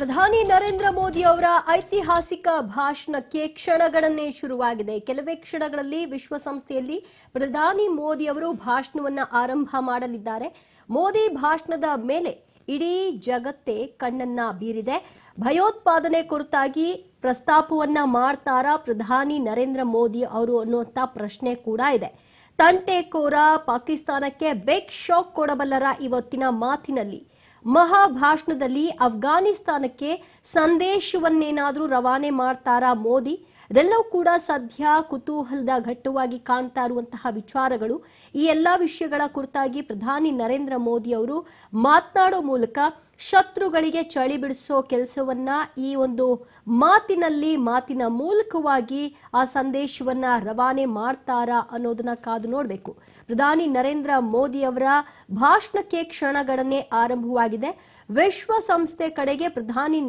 ಪ್ರಧಾನಿ ನರೇಂದ್ರ ಮೋದಿ ಅವರ ಐತಿಹಾಸಿಕ ಭಾಷಣಕ್ಕೆ ಕ್ಷಣಗಳನ್ನೇ ಶುರುವಾಗಿದೆ ಕೆಲವೇ ಕ್ಷಣಗಳಲ್ಲಿ ವಿಶ್ವಸಂಸ್ಥೆಯಲ್ಲಿ ಪ್ರಧಾನಿ ಮೋದಿ ಅವರು ಭಾಷಣವನ್ನು ಆರಂಭ ಮಾಡಲಿದ್ದಾರೆ ಮೋದಿ ಭಾಷಣದ ಮೇಲೆ ಇಡೀ ಜಗತ್ತೇ ಕಣ್ಣನ್ನ ಬೀರಿದೆ ಭಯೋತ್ಪಾದನೆ ಕುರಿತಾಗಿ ಪ್ರಸ್ತಾಪವನ್ನ ಮಾಡ್ತಾರಾ ಪ್ರಧಾನಿ ನರೇಂದ್ರ ಮೋದಿ ಅವರು ಅನ್ನುವಂಥ ಪ್ರಶ್ನೆ ಕೂಡ ಇದೆ ತಂಟೆಕೋರ ಪಾಕಿಸ್ತಾನಕ್ಕೆ ಬೆಕ್ ಶಾಕ್ ಕೊಡಬಲ್ಲರ ಇವತ್ತಿನ ಮಾತಿನಲ್ಲಿ ಮಹಾಭಾಷಣದಲ್ಲಿ ಅಫ್ಘಾನಿಸ್ತಾನಕ್ಕೆ ಸಂದೇಶವನ್ನೇನಾದರೂ ರವಾನೆ ಮಾಡ್ತಾರಾ ಮೋದಿ ಇದೆಲ್ಲವೂ ಕೂಡ ಸದ್ಯ ಕುತೂಹಲದ ಘಟ್ಟವಾಗಿ ಕಾಣ್ತಾ ಇರುವಂತಹ ವಿಚಾರಗಳು ಈ ಎಲ್ಲ ವಿಷಯಗಳ ಕುರಿತಾಗಿ ಪ್ರಧಾನಿ ನರೇಂದ್ರ ಮೋದಿ ಅವರು ಮಾತನಾಡೋ ಮೂಲಕ ಶತ್ರುಗಳಿಗೆ ಚಳಿ ಬಿಡಿಸೋ ಕೆಲಸವನ್ನ ಈ ಒಂದು ಮಾತಿನಲ್ಲಿ ಮಾತಿನ ಮೂಲಕವಾಗಿ ಆ ಸಂದೇಶವನ್ನ ರವಾನೆ ಮಾಡ್ತಾರಾ ಅನ್ನೋದನ್ನ ಕಾದು ನೋಡಬೇಕು ಪ್ರಧಾನಿ ನರೇಂದ್ರ ಮೋದಿ ಅವರ ಭಾಷಣಕ್ಕೆ ಕ್ಷಣಗಣನೆ ಆರಂಭವಾಗಿದೆ ವಿಶ್ವಸಂಸ್ಥೆ ಕಡೆಗೆ ಪ್ರಧಾನಿ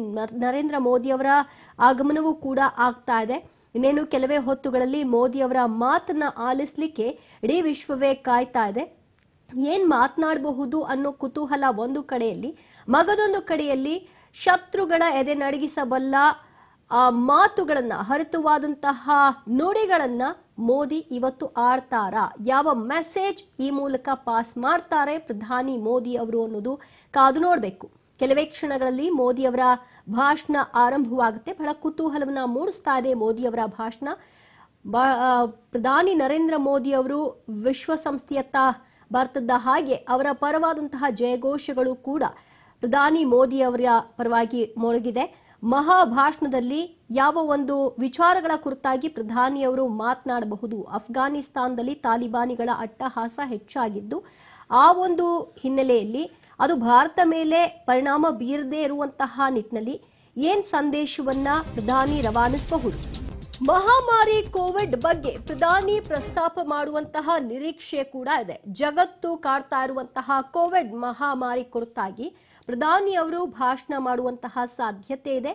ನರೇಂದ್ರ ಮೋದಿ ಅವರ ಆಗಮನವೂ ಕೂಡ ಆಗ್ತಾ ಇದೆ ಇನ್ನೇನು ಕೆಲವೇ ಹೊತ್ತುಗಳಲ್ಲಿ ಮೋದಿ ಅವರ ಮಾತನ್ನ ಆಲಿಸ್ಲಿಕ್ಕೆ ಇಡೀ ವಿಶ್ವವೇ ಕಾಯ್ತಾ ಇದೆ ಏನು ಮಾತನಾಡಬಹುದು ಅನ್ನೋ ಕುತೂಹಲ ಒಂದು ಕಡೆಯಲ್ಲಿ ಮಗದೊಂದು ಕಡೆಯಲ್ಲಿ ಶತ್ರುಗಳ ಎದೆ ನಡಗಿಸಬಲ್ಲ ಆ ಮಾತುಗಳನ್ನು ಹರಿತವಾದಂತಹ ನುಡಿಗಳನ್ನು ಮೋದಿ ಇವತ್ತು ಆಡ್ತಾರ ಯಾವ ಮೆಸೇಜ್ ಈ ಮೂಲಕ ಪಾಸ್ ಮಾಡ್ತಾರೆ ಪ್ರಧಾನಿ ಮೋದಿ ಅವರು ಅನ್ನೋದು ಕಾದು ನೋಡಬೇಕು ಕೆಲವೇ ಕ್ಷಣಗಳಲ್ಲಿ ಮೋದಿಯವರ ಭಾಷಣ ಆರಂಭವಾಗುತ್ತೆ ಬಹಳ ಕುತೂಹಲವನ್ನ ಮೂಡಿಸ್ತಾ ಇದೆ ಮೋದಿಯವರ ಭಾಷಣ ಪ್ರಧಾನಿ ನರೇಂದ್ರ ಮೋದಿ ಅವರು ವಿಶ್ವಸಂಸ್ಥೆಯತ್ತ ಬರ್ತದ ಹಾಗೆ ಅವರ ಪರವಾದಂತಹ ಜಯಘೋಷಗಳು ಕೂಡ ಪ್ರಧಾನಿ ಮೋದಿ ಅವರ ಪರವಾಗಿ ಮೊಳಗಿದೆ ಮಹಾಭಾಷಣದಲ್ಲಿ ಯಾವ ಒಂದು ವಿಚಾರಗಳ ಕುರಿತಾಗಿ ಪ್ರಧಾನಿಯವರು ಮಾತನಾಡಬಹುದು ಅಫ್ಘಾನಿಸ್ತಾನದಲ್ಲಿ ತಾಲಿಬಾನಿಗಳ ಅಟ್ಟಹಾಸ ಹೆಚ್ಚಾಗಿದ್ದು ಆ ಒಂದು ಹಿನ್ನೆಲೆಯಲ್ಲಿ ಅದು ಭಾರತ ಮೇಲೆ ಪರಿಣಾಮ ಬೀರದೇ ಇರುವಂತಹ ನಿಟ್ಟಿನಲ್ಲಿ ಏನ್ ಸಂದೇಶವನ್ನ ಪ್ರಧಾನಿ ರವಾನಿಸಬಹುದು ಮಹಾಮಾರಿ ಕೋವಿಡ್ ಬಗ್ಗೆ ಪ್ರಧಾನಿ ಪ್ರಸ್ತಾಪ ಮಾಡುವಂತಹ ನಿರೀಕ್ಷೆ ಕೂಡ ಇದೆ ಜಗತ್ತು ಕಾಡ್ತಾ ಇರುವಂತಹ ಕೋವಿಡ್ ಮಹಾಮಾರಿ ಕುರಿತಾಗಿ ಪ್ರಧಾನಿ ಅವರು ಭಾಷಣ ಮಾಡುವಂತಹ ಸಾಧ್ಯತೆ ಇದೆ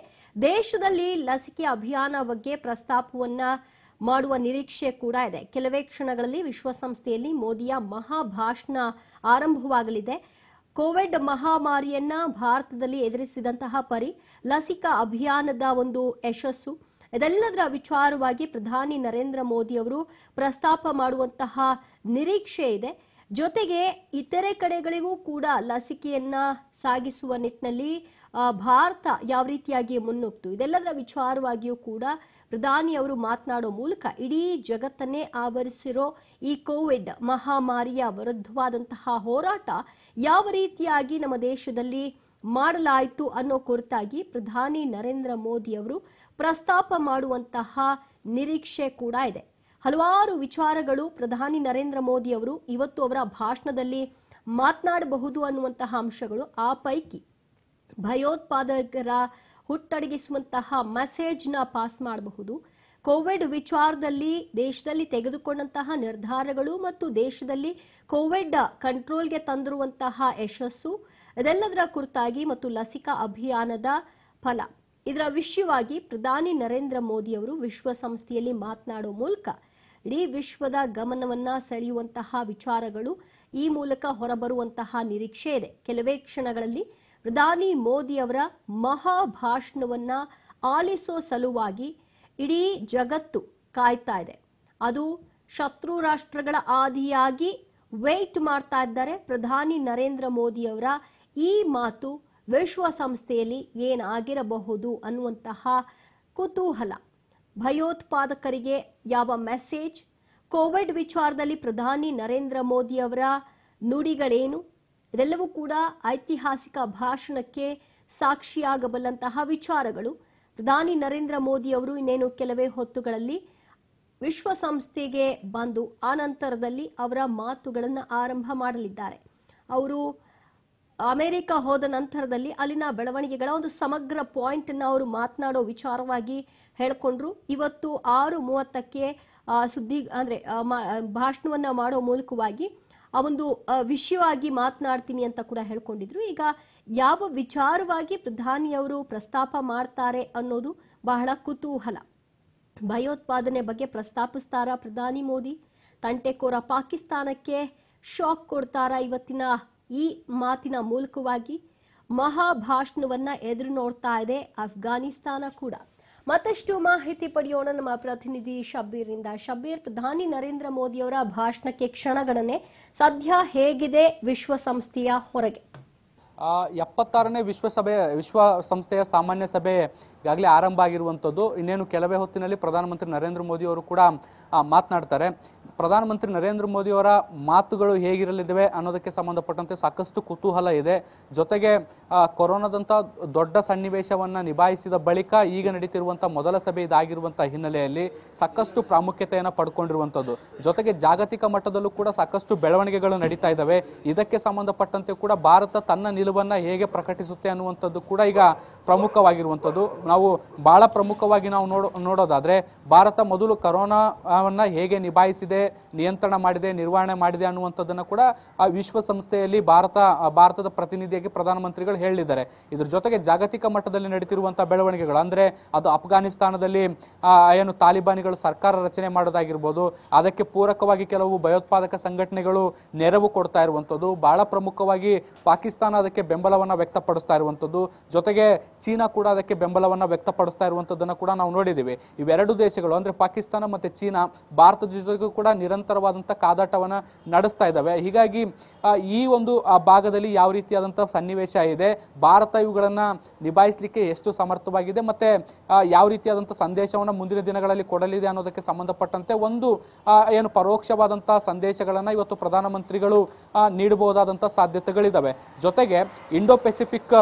ದೇಶದಲ್ಲಿ ಲಸಿಕೆ ಅಭಿಯಾನ ಬಗ್ಗೆ ಪ್ರಸ್ತಾಪವನ್ನ ಮಾಡುವ ನಿರೀಕ್ಷೆ ಕೂಡ ಇದೆ ಕೆಲವೇ ಕ್ಷಣಗಳಲ್ಲಿ ವಿಶ್ವಸಂಸ್ಥೆಯಲ್ಲಿ ಮೋದಿಯ ಮಹಾಭಾಷಣ ಆರಂಭವಾಗಲಿದೆ ಕೋವಿಡ್ ಮಹಾಮಾರಿಯನ್ನ ಭಾರತದಲ್ಲಿ ಎದುರಿಸಿದಂತಹ ಪರಿ ಲಸಿಕಾ ಅಭಿಯಾನದ ಒಂದು ಯಶಸ್ಸು ಇದೆಲ್ಲದರ ವಿಚಾರವಾಗಿ ಪ್ರಧಾನಿ ನರೇಂದ್ರ ಮೋದಿ ಅವರು ಪ್ರಸ್ತಾಪ ಮಾಡುವಂತಹ ನಿರೀಕ್ಷೆ ಇದೆ ಜೊತೆಗೆ ಇತರೆ ಕಡೆಗಳಿಗೂ ಕೂಡ ಲಸಿಕೆಯನ್ನ ಸಾಗಿಸುವ ನಿಟ್ಟಿನಲ್ಲಿ ಭಾರತ ಯಾವ ರೀತಿಯಾಗಿ ಮುನ್ನುಗ್ತು ಇದೆಲ್ಲದರ ವಿಚಾರವಾಗಿಯೂ ಕೂಡ ಪ್ರಧಾನಿ ಅವರು ಮಾತನಾಡೋ ಮೂಲಕ ಇಡೀ ಜಗತ್ತನ್ನೇ ಆವರಿಸಿರೋ ಈ ಕೋವಿಡ್ ಮಹಾಮಾರಿಯ ವಿರುದ್ಧವಾದಂತಹ ಹೋರಾಟ ಯಾವ ರೀತಿಯಾಗಿ ನಮ್ಮ ದೇಶದಲ್ಲಿ ಮಾಡಲಾಯಿತು ಅನ್ನೋ ಕುರಿತಾಗಿ ಪ್ರಧಾನಿ ನರೇಂದ್ರ ಮೋದಿ ಅವರು ಪ್ರಸ್ತಾಪ ಮಾಡುವಂತಹ ನಿರೀಕ್ಷೆ ಕೂಡ ಇದೆ ಹಲವಾರು ವಿಚಾರಗಳು ಪ್ರಧಾನಿ ನರೇಂದ್ರ ಮೋದಿ ಅವರು ಇವತ್ತು ಅವರ ಭಾಷಣದಲ್ಲಿ ಮಾತನಾಡಬಹುದು ಅನ್ನುವಂತಹ ಅಂಶಗಳು ಆ ಪೈಕಿ ಭಯೋತ್ಪಾದಕರ ಹುಟ್ಟಡಗಿಸುವಂತಹ ಮೆಸೇಜ್ನ ಪಾಸ್ ಮಾಡಬಹುದು ಕೋವಿಡ್ ವಿಚಾರದಲ್ಲಿ ದೇಶದಲ್ಲಿ ತೆಗೆದುಕೊಂಡಂತಹ ನಿರ್ಧಾರಗಳು ಮತ್ತು ದೇಶದಲ್ಲಿ ಕೋವಿಡ್ ಕಂಟ್ರೋಲ್ಗೆ ತಂದಿರುವಂತಹ ಯಶಸ್ಸು ಅದೆಲ್ಲದರ ಕುರಿತಾಗಿ ಮತ್ತು ಲಸಿಕಾ ಅಭಿಯಾನದ ಫಲ ಇದರ ವಿಷಯವಾಗಿ ಪ್ರಧಾನಿ ನರೇಂದ್ರ ಮೋದಿಯವರು ವಿಶ್ವಸಂಸ್ಥೆಯಲ್ಲಿ ಮಾತನಾಡುವ ಮೂಲಕ ಇಡೀ ವಿಶ್ವದ ಗಮನವನ್ನ ಸೆಳೆಯುವಂತಹ ವಿಚಾರಗಳು ಈ ಮೂಲಕ ಹೊರಬರುವಂತಹ ನಿರೀಕ್ಷೆ ಇದೆ ಕೆಲವೇ ಕ್ಷಣಗಳಲ್ಲಿ ಪ್ರಧಾನಿ ಮೋದಿಯವರ ಮಹಾ ಮಹಾಭಾಷಣವನ್ನ ಆಲಿಸೋ ಸಲುವಾಗಿ ಇಡೀ ಜಗತ್ತು ಕಾಯ್ತಾ ಇದೆ ಅದು ಶತ್ರು ರಾಷ್ಟ್ರಗಳ ಆದಿಯಾಗಿ ವೇಟ್ ಮಾಡ್ತಾ ಇದ್ದಾರೆ ಪ್ರಧಾನಿ ನರೇಂದ್ರ ಮೋದಿಯವರ ಈ ಮಾತು ವಿಶ್ವಸಂಸ್ಥೆಯಲ್ಲಿ ಏನಾಗಿರಬಹುದು ಅನ್ನುವಂತಹ ಕುತೂಹಲ ಭಯೋತ್ಪಾದಕರಿಗೆ ಯಾವ ಮೆಸೇಜ್ ಕೋವಿಡ್ ವಿಚಾರದಲ್ಲಿ ಪ್ರಧಾನಿ ನರೇಂದ್ರ ಮೋದಿ ಅವರ ನುಡಿಗಳೇನು ಇದೆಲ್ಲವೂ ಕೂಡ ಐತಿಹಾಸಿಕ ಭಾಷಣಕ್ಕೆ ಸಾಕ್ಷಿಯಾಗಬಲ್ಲಂತಹ ವಿಚಾರಗಳು ಪ್ರಧಾನಿ ನರೇಂದ್ರ ಮೋದಿ ಅವರು ಇನ್ನೇನು ಕೆಲವೇ ಹೊತ್ತುಗಳಲ್ಲಿ ವಿಶ್ವಸಂಸ್ಥೆಗೆ ಬಂದು ಆ ನಂತರದಲ್ಲಿ ಅವರ ಮಾತುಗಳನ್ನು ಆರಂಭ ಮಾಡಲಿದ್ದಾರೆ ಅವರು ಅಮೆರಿಕ ಹೋದ ನಂತರದಲ್ಲಿ ಅಲ್ಲಿನ ಬೆಳವಣಿಗೆಗಳ ಒಂದು ಸಮಗ್ರ ಪಾಯಿಂಟ್ ಅನ್ನು ಅವರು ಮಾತನಾಡೋ ವಿಚಾರವಾಗಿ ಹೇಳ್ಕೊಂಡ್ರು ಇವತ್ತು ಆರು ಮೂವತ್ತಕ್ಕೆ ಸುದ್ದಿ ಅಂದರೆ ಭಾಷಣವನ್ನು ಮಾಡೋ ಮೂಲಕವಾಗಿ ಆ ಒಂದು ವಿಷಯವಾಗಿ ಮಾತನಾಡ್ತೀನಿ ಅಂತ ಕೂಡ ಹೇಳ್ಕೊಂಡಿದ್ರು ಈಗ ಯಾವ ವಿಚಾರವಾಗಿ ಪ್ರಧಾನಿಯವರು ಪ್ರಸ್ತಾಪ ಮಾಡ್ತಾರೆ ಅನ್ನೋದು ಬಹಳ ಕುತೂಹಲ ಭಯೋತ್ಪಾದನೆ ಬಗ್ಗೆ ಪ್ರಸ್ತಾಪಿಸ್ತಾರ ಪ್ರಧಾನಿ ಮೋದಿ ತಂಟೆಕೋರ ಪಾಕಿಸ್ತಾನಕ್ಕೆ ಶಾಕ್ ಕೊಡ್ತಾರ ಇವತ್ತಿನ ಈ ಮಾತಿನ ಮೂಲಕವಾಗಿ ಮಹಾಭಾಷಣವನ್ನ ಎದುರು ನೋಡ್ತಾ ಇದೆ ಅಫ್ಘಾನಿಸ್ತಾನ ಕೂಡ ಮತ್ತಷ್ಟು ಮಾಹಿತಿ ಪಡೆಯೋಣ ನಮ್ಮ ಪ್ರತಿನಿಧಿ ಇಂದ ಶಬ್ಬೀರ್ ಪ್ರಧಾನಿ ನರೇಂದ್ರ ಮೋದಿಯವರ ಭಾಷಣಕ್ಕೆ ಕ್ಷಣಗಣನೆ ಸದ್ಯ ಹೇಗಿದೆ ವಿಶ್ವಸಂಸ್ಥೆಯ ಹೊರಗೆ ಎಪ್ಪತ್ತಾರನೇ ವಿಶ್ವಸಭೆ ವಿಶ್ವಸಂಸ್ಥೆಯ ಸಾಮಾನ್ಯ ಸಭೆ ಈಗಾಗಲೇ ಆರಂಭ ಆಗಿರುವಂಥದ್ದು ಇನ್ನೇನು ಕೆಲವೇ ಹೊತ್ತಿನಲ್ಲಿ ಪ್ರಧಾನಮಂತ್ರಿ ನರೇಂದ್ರ ಮೋದಿಯವರು ಕೂಡ ಮಾತನಾಡ್ತಾರೆ ಪ್ರಧಾನಮಂತ್ರಿ ನರೇಂದ್ರ ಮೋದಿಯವರ ಮಾತುಗಳು ಹೇಗಿರಲಿದ್ದಾವೆ ಅನ್ನೋದಕ್ಕೆ ಸಂಬಂಧಪಟ್ಟಂತೆ ಸಾಕಷ್ಟು ಕುತೂಹಲ ಇದೆ ಜೊತೆಗೆ ಕೊರೋನಾದಂಥ ದೊಡ್ಡ ಸನ್ನಿವೇಶವನ್ನು ನಿಭಾಯಿಸಿದ ಬಳಿಕ ಈಗ ನಡೀತಿರುವಂಥ ಮೊದಲ ಸಭೆ ಇದಾಗಿರುವಂಥ ಹಿನ್ನೆಲೆಯಲ್ಲಿ ಸಾಕಷ್ಟು ಪ್ರಾಮುಖ್ಯತೆಯನ್ನು ಪಡ್ಕೊಂಡಿರುವಂಥದ್ದು ಜೊತೆಗೆ ಜಾಗತಿಕ ಮಟ್ಟದಲ್ಲೂ ಕೂಡ ಸಾಕಷ್ಟು ಬೆಳವಣಿಗೆಗಳು ನಡೀತಾ ಇದ್ದಾವೆ ಇದಕ್ಕೆ ಸಂಬಂಧಪಟ್ಟಂತೆ ಕೂಡ ಭಾರತ ತನ್ನ ನಿಲುವನ್ನು ಹೇಗೆ ಪ್ರಕಟಿಸುತ್ತೆ ಅನ್ನುವಂಥದ್ದು ಕೂಡ ಈಗ ಪ್ರಮುಖವಾಗಿರುವಂಥದ್ದು ನಾವು ಭಾಳ ಪ್ರಮುಖವಾಗಿ ನಾವು ನೋಡೋ ನೋಡೋದಾದರೆ ಭಾರತ ಮೊದಲು ಕರೋನಾವನ್ನು ಹೇಗೆ ನಿಭಾಯಿಸಿದೆ ನಿಯಂತ್ರಣ ಮಾಡಿದೆ ನಿರ್ವಹಣೆ ಮಾಡಿದೆ ಅನ್ನುವಂಥದ್ದನ್ನು ಕೂಡ ಆ ವಿಶ್ವಸಂಸ್ಥೆಯಲ್ಲಿ ಭಾರತ ಭಾರತದ ಪ್ರತಿನಿಧಿಯಾಗಿ ಪ್ರಧಾನಮಂತ್ರಿಗಳು ಹೇಳಿದ್ದಾರೆ ಇದ್ರ ಜೊತೆಗೆ ಜಾಗತಿಕ ಮಟ್ಟದಲ್ಲಿ ನಡೆದಿರುವಂಥ ಬೆಳವಣಿಗೆಗಳು ಅಂದರೆ ಅದು ಅಫ್ಘಾನಿಸ್ತಾನದಲ್ಲಿ ಏನು ತಾಲಿಬಾನಿಗಳು ಸರ್ಕಾರ ರಚನೆ ಮಾಡೋದಾಗಿರ್ಬೋದು ಅದಕ್ಕೆ ಪೂರಕವಾಗಿ ಕೆಲವು ಭಯೋತ್ಪಾದಕ ಸಂಘಟನೆಗಳು ನೆರವು ಕೊಡ್ತಾ ಇರುವಂಥದ್ದು ಭಾಳ ಪ್ರಮುಖವಾಗಿ ಪಾಕಿಸ್ತಾನ ಅದಕ್ಕೆ ಬೆಂಬಲವನ್ನು ವ್ಯಕ್ತಪಡಿಸ್ತಾ ಇರುವಂಥದ್ದು ಜೊತೆಗೆ ಚೀನಾ ಕೂಡ ಅದಕ್ಕೆ ಬೆಂಬಲವನ್ನು ಆಕ್ಷೇಪವನ್ನ ವ್ಯಕ್ತಪಡಿಸ್ತಾ ಇರುವಂತದನ್ನ ಕೂಡ ನಾವು ನೋಡಿದ್ದೀವಿ ಇವೆರಡು ದೇಶಗಳು ಅಂದ್ರೆ ಪಾಕಿಸ್ತಾನ ಮತ್ತೆ ಚೀನಾ ಭಾರತದ ಜೊತೆಗೂ ಕೂಡ ನಿರಂತರವಾದಂಥ ಕಾದಾಟವನ್ನ ನಡೆಸ್ತಾ ಇದ್ದಾವೆ ಹೀಗಾಗಿ ಈ ಒಂದು ಭಾಗದಲ್ಲಿ ಯಾವ ರೀತಿಯಾದಂತಹ ಸನ್ನಿವೇಶ ಇದೆ ಭಾರತ ಇವುಗಳನ್ನ ನಿಭಾಯಿಸಲಿಕ್ಕೆ ಎಷ್ಟು ಸಮರ್ಥವಾಗಿದೆ ಮತ್ತು ಯಾವ ರೀತಿಯಾದಂಥ ಸಂದೇಶವನ್ನು ಮುಂದಿನ ದಿನಗಳಲ್ಲಿ ಕೊಡಲಿದೆ ಅನ್ನೋದಕ್ಕೆ ಸಂಬಂಧಪಟ್ಟಂತೆ ಒಂದು ಏನು ಪರೋಕ್ಷವಾದಂಥ ಸಂದೇಶಗಳನ್ನು ಇವತ್ತು ಪ್ರಧಾನಮಂತ್ರಿಗಳು ನೀಡಬಹುದಾದಂಥ ಸಾಧ್ಯತೆಗಳಿದ್ದಾವೆ ಜೊತೆಗೆ ಇಂಡೋ ಪೆಸಿಫಿಕ್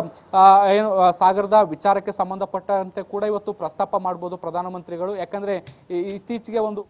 ಏನು ಸಾಗರದ ವಿಚಾರಕ್ಕೆ ಸಂಬಂಧಪಟ್ಟಂತೆ ಕೂಡ ಇವತ್ತು ಪ್ರಸ್ತಾಪ ಮಾಡ್ಬೋದು ಪ್ರಧಾನಮಂತ್ರಿಗಳು ಯಾಕಂದರೆ ಇತ್ತೀಚೆಗೆ ಒಂದು